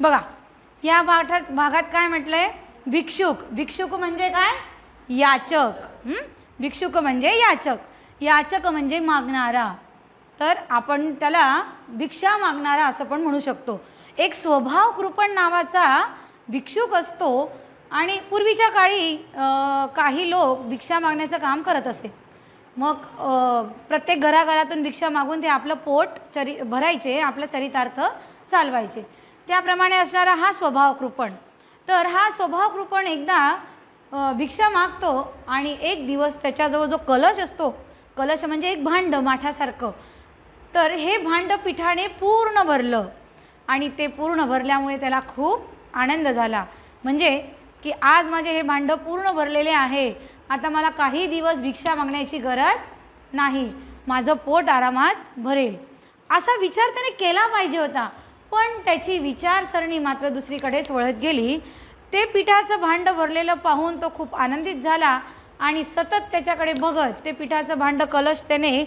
बघा या भागात भागात काय म्हटलं आहे भिक्षुक भिक्षुक म्हणजे काय याचक भिक्षुक म्हणजे याचक याचक म्हणजे मागणारा तर आपण त्याला भिक्षा मागणारा असं पण म्हणू शकतो एक स्वभाव कृपण नावाचा भिक्षुक असतो आणि पूर्वीच्या काळी काही लोक भिक्षा मागण्याचं काम करत असे मग प्रत्येक घराघरातून भिक्षा मागून ते आपलं पोट चरि भरायचे आपलं चरितार्थ चालवायचे त्याप्रमाणे असणारा हा स्वभाव कृपण तर हा स्वभाव कृपण एकदा भिक्षा मागतो आणि एक दिवस त्याच्याजवळ जो कलश असतो कलश म्हणजे एक भांड माठासारखं तर हे भांड पिठाने पूर्ण भरलं आणि ते पूर्ण भरल्यामुळे त्याला खूप आनंद झाला म्हणजे की आज माझे हे भांड पूर्ण भरलेले आहे आता मला काही दिवस भिक्षा मागण्याची गरज नाही माझं पोट आरामात भरेल असा विचार त्याने केला पाहिजे होता पण त्याची विचारसरणी मात्र दुसरीकडेच वळत गेली ते पिठाचं भांड भरलेलं पाहून तो खूप आनंदित झाला आणि सतत त्याच्याकडे बघत ते पिठाचं भांड कलश त्याने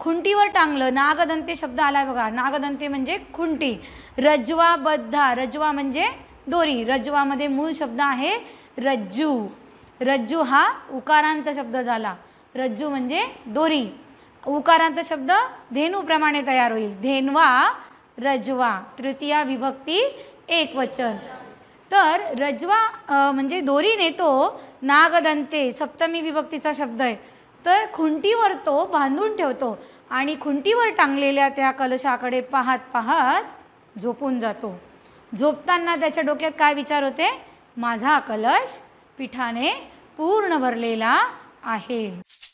खुंटीवर टांगलं नागदंते शब्द आला बघा नागदंते म्हणजे खुंटी बद्धा रजवा म्हणजे दोरी रजवामध्ये मूळ शब्द आहे रज्जू रज्जू हा उकारांत शब्द झाला रज्जू म्हणजे दोरी उकारांत शब्द धेनूप्रमाणे तयार होईल धेनवा रजवा तृतीया विभक्ती एकवचन तर रजवा म्हणजे दोरी नेतो नागदंते सप्तमी विभक्तीचा शब्द आहे तर खुंटीवर तो बांधून ठेवतो आणि खुंटीवर टांगलेल्या त्या कलशाकडे पाहत पाहत झोपून जातो झोपताना त्याच्या डोक्यात काय विचार होते माझा कलश पिठाने पूर्ण भरलेला आहे